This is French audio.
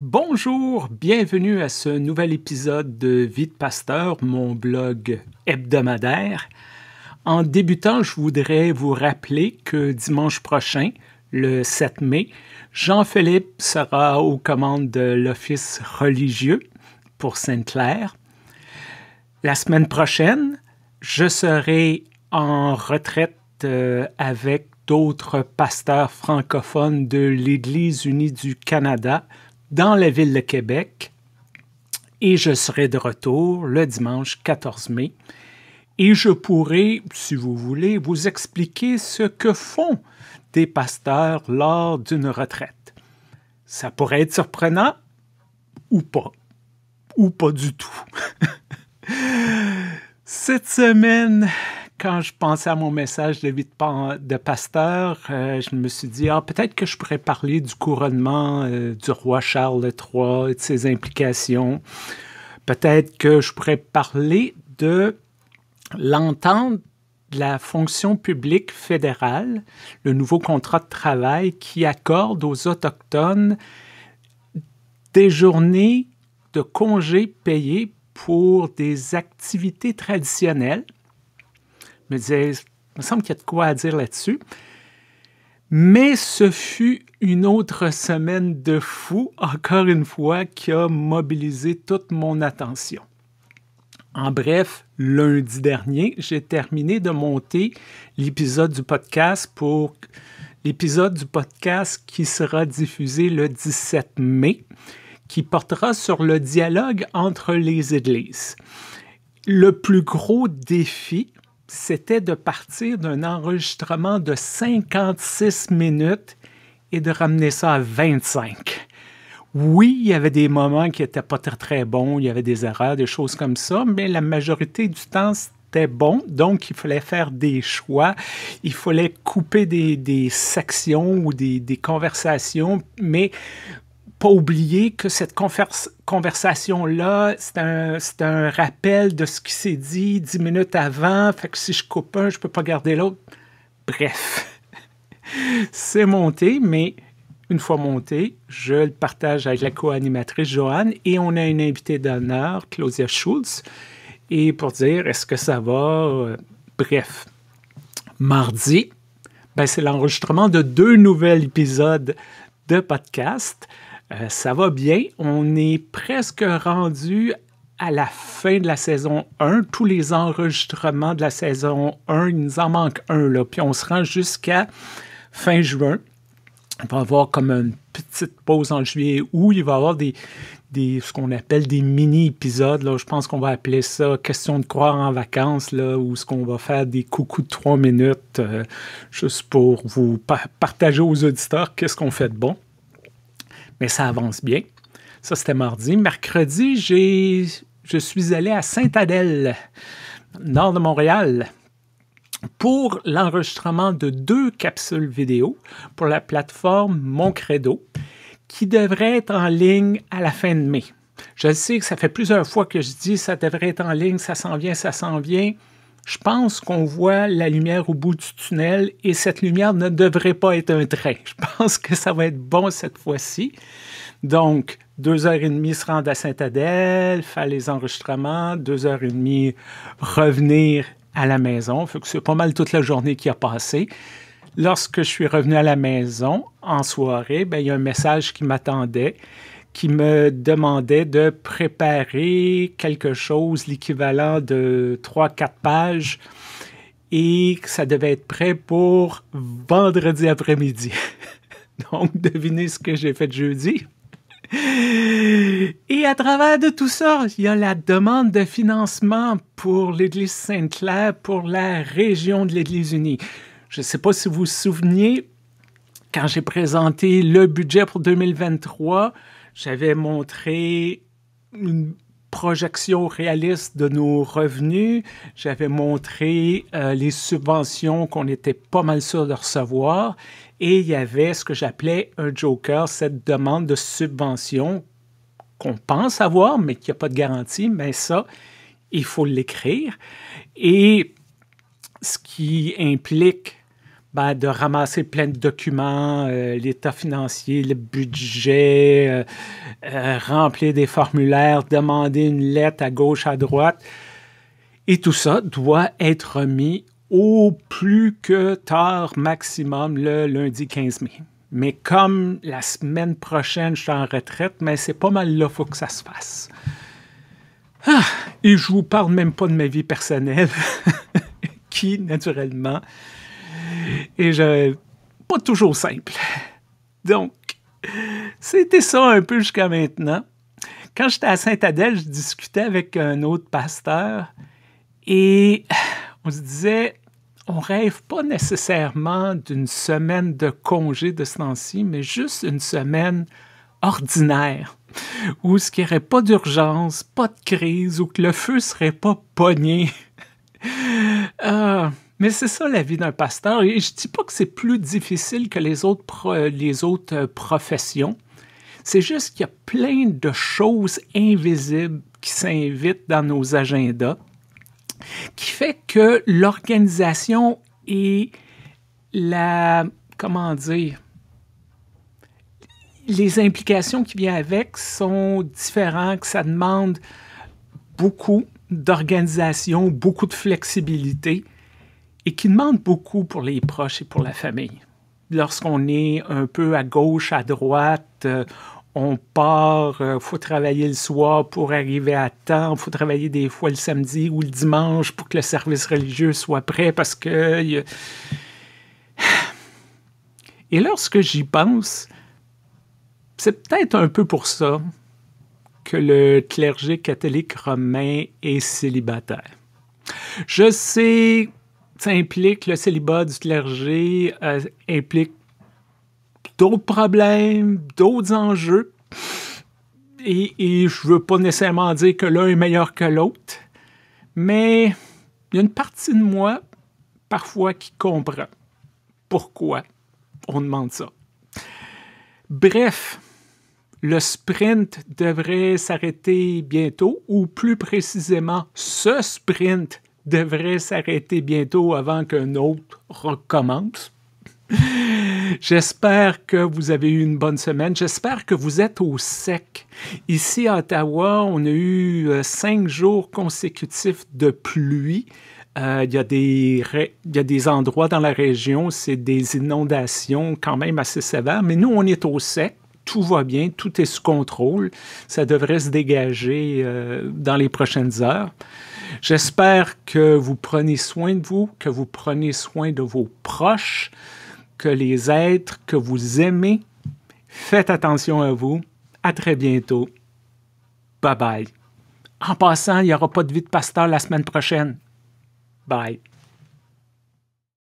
Bonjour, bienvenue à ce nouvel épisode de Vie de Pasteur, mon blog hebdomadaire. En débutant, je voudrais vous rappeler que dimanche prochain, le 7 mai, Jean-Philippe sera aux commandes de l'Office religieux pour Sainte-Claire. La semaine prochaine, je serai en retraite euh, avec d'autres pasteurs francophones de l'Église unie du Canada dans la ville de Québec et je serai de retour le dimanche 14 mai et je pourrai, si vous voulez, vous expliquer ce que font des pasteurs lors d'une retraite. Ça pourrait être surprenant ou pas, ou pas du tout. Cette semaine, quand je pensais à mon message de vie de pasteur, euh, je me suis dit, ah, peut-être que je pourrais parler du couronnement euh, du roi Charles III et de ses implications. Peut-être que je pourrais parler de l'entente de la fonction publique fédérale, le nouveau contrat de travail qui accorde aux Autochtones des journées de congés payés pour des activités traditionnelles je me disais, il me semble qu'il y a de quoi à dire là-dessus. Mais ce fut une autre semaine de fou, encore une fois, qui a mobilisé toute mon attention. En bref, lundi dernier, j'ai terminé de monter l'épisode du podcast pour l'épisode du podcast qui sera diffusé le 17 mai, qui portera sur le dialogue entre les églises. Le plus gros défi, c'était de partir d'un enregistrement de 56 minutes et de ramener ça à 25. Oui, il y avait des moments qui n'étaient pas très, très bons, il y avait des erreurs, des choses comme ça, mais la majorité du temps, c'était bon. Donc, il fallait faire des choix, il fallait couper des, sections ou des conversations, mais pas oublier que cette conversation-là, c'est un, rappel de ce qui s'est dit dix minutes avant. Fait que si je coupe un, je peux pas garder l'autre. Bref, c'est monté, mais une fois monté, je le partage avec la co-animatrice Joanne et on a une invitée d'honneur, Claudia Schulz, et pour dire est-ce que ça va. Bref, mardi, ben, c'est l'enregistrement de deux nouveaux épisodes de podcast. Euh, ça va bien. On est presque rendu à la fin de la saison 1. Tous les enregistrements de la saison 1, il nous en manque un. Là. Puis on se rend jusqu'à fin juin. On va avoir comme une petite pause en juillet où il va y avoir des, ce qu'on appelle des mini-épisodes. Je pense qu'on va appeler ça question de croire en vacances, là, ou ce qu'on va faire des coucous de trois minutes, euh, juste pour vous partager aux auditeurs qu'est-ce qu'on fait de bon mais ça avance bien. Ça, c'était mardi. Mercredi, je suis allé à Sainte-Adèle, nord de Montréal, pour l'enregistrement de deux capsules vidéo pour la plateforme Mon Credo, qui devrait être en ligne à la fin de mai. Je sais que ça fait plusieurs fois que je dis ça devrait être en ligne, ça s'en vient, ça s'en vient je pense qu'on voit la lumière au bout du tunnel et cette lumière ne devrait pas être un train. Je pense que ça va être bon cette fois-ci. Donc, deux heures et demie se rendre à Sainte-Adèle, faire les enregistrements, deux heures et demie revenir à la maison. que c'est pas mal toute la journée qui a passé. Lorsque je suis revenu à la maison en soirée, ben, il y a un message qui m'attendait qui me demandait de préparer quelque chose, l'équivalent de 3-4 pages, et que ça devait être prêt pour vendredi après-midi. Donc, devinez ce que j'ai fait jeudi. Et à travers de tout ça, il y a la demande de financement pour l'Église Sainte-Claire, pour la région de l'Église unie. Je ne sais pas si vous vous souvenez, quand j'ai présenté le budget pour 2023, j'avais montré une projection réaliste de nos revenus. J'avais montré euh, les subventions qu'on était pas mal sûr de recevoir. Et il y avait ce que j'appelais un joker, cette demande de subvention qu'on pense avoir, mais qui a pas de garantie. Mais ça, il faut l'écrire. Et ce qui implique ben, de ramasser plein de documents, euh, l'état financier, le budget, euh, euh, remplir des formulaires, demander une lettre à gauche, à droite. Et tout ça doit être remis au plus que tard maximum le lundi 15 mai. Mais comme la semaine prochaine, je suis en retraite, mais c'est pas mal là, faut que ça se fasse. Ah, et je vous parle même pas de ma vie personnelle, qui, naturellement, et je... Pas toujours simple. Donc, c'était ça un peu jusqu'à maintenant. Quand j'étais à Sainte-Adèle, je discutais avec un autre pasteur et on se disait, on rêve pas nécessairement d'une semaine de congé de ce temps-ci, mais juste une semaine ordinaire, où ce qui aurait pas d'urgence, pas de crise, où que le feu serait pas pogné mais c'est ça la vie d'un pasteur. Et je ne dis pas que c'est plus difficile que les autres, euh, les autres euh, professions. C'est juste qu'il y a plein de choses invisibles qui s'invitent dans nos agendas, qui fait que l'organisation et la, comment dire, les implications qui viennent avec sont différentes, que ça demande beaucoup d'organisation, beaucoup de flexibilité et qui demande beaucoup pour les proches et pour la famille. Lorsqu'on est un peu à gauche, à droite, euh, on part, Il euh, faut travailler le soir pour arriver à temps, faut travailler des fois le samedi ou le dimanche pour que le service religieux soit prêt parce que... Et lorsque j'y pense, c'est peut-être un peu pour ça que le clergé catholique romain est célibataire. Je sais, ça implique le célibat du clergé, euh, implique d'autres problèmes, d'autres enjeux. Et, et je ne veux pas nécessairement dire que l'un est meilleur que l'autre, mais il y a une partie de moi, parfois, qui comprend pourquoi on demande ça. Bref, le sprint devrait s'arrêter bientôt, ou plus précisément, ce sprint devrait s'arrêter bientôt avant qu'un autre recommence. J'espère que vous avez eu une bonne semaine. J'espère que vous êtes au sec. Ici à Ottawa, on a eu euh, cinq jours consécutifs de pluie. Euh, il y, y, a des endroits dans la région, c'est des inondations quand même assez sévères, mais nous, on est au sec. Tout va bien, tout est sous contrôle. Ça devrait se dégager euh, dans les prochaines heures. J'espère que vous prenez soin de vous, que vous prenez soin de vos proches, que les êtres que vous aimez, faites attention à vous. À très bientôt. Bye bye. En passant, il n'y aura pas de vie de pasteur la semaine prochaine. Bye.